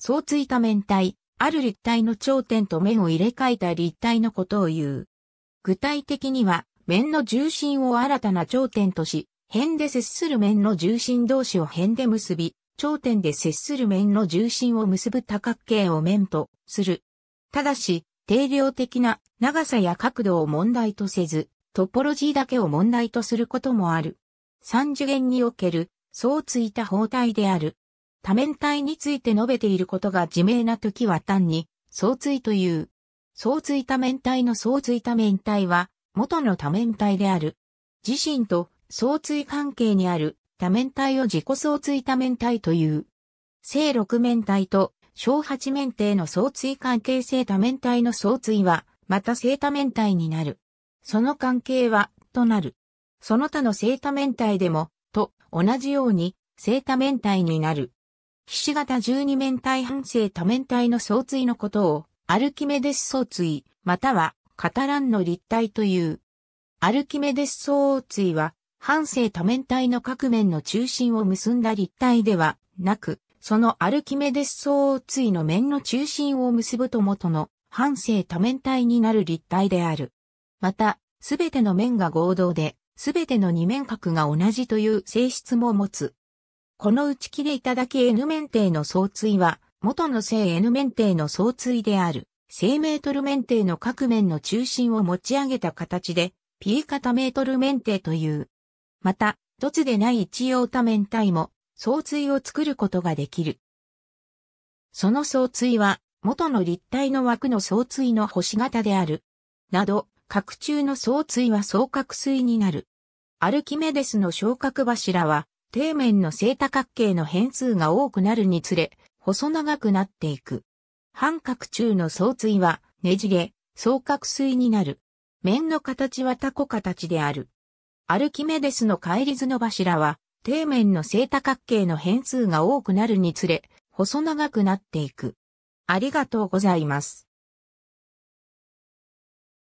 そうついた面体、ある立体の頂点と面を入れ替えた立体のことを言う。具体的には、面の重心を新たな頂点とし、辺で接する面の重心同士を辺で結び、頂点で接する面の重心を結ぶ多角形を面とする。ただし、定量的な長さや角度を問題とせず、トポロジーだけを問題とすることもある。三次元における、そうついた包帯である多面体について述べていることが自明な時は単に、相対という。相対多面体の相対多面体は、元の多面体である。自身と相対関係にある多面体を自己相対多面体という。正六面体と小八面体の相対関係性多面体の相対は、また正多面体になる。その関係は、となる。その他の正多面体でも、と同じように正多面体になる。ひし形十二面体半生多面体の相対のことを、アルキメデス相対、または、カタランの立体という。アルキメデス相対は、半生多面体の各面の中心を結んだ立体ではなく、そのアルキメデス相対の面の中心を結ぶともとの半生多面体になる立体である。また、すべての面が合同で、すべての二面角が同じという性質も持つ。この打ち切りいただき N 免体の相対は、元の正 N 免体の相対である、正メートル免体の各面の中心を持ち上げた形で、P 型メートル免体という。また、凸でない一応多面体も、相対を作ることができる。その相対は、元の立体の枠の相対の星型である。など、角中の相対は双角錐になる。アルキメデスの昇格柱は、底面の正多角形の変数が多くなるにつれ、細長くなっていく。半角中の相対は、ねじれ、双角錐になる。面の形はタコ形である。アルキメデスの帰り図の柱は、底面の正多角形の変数が多くなるにつれ、細長くなっていく。ありがとうございます。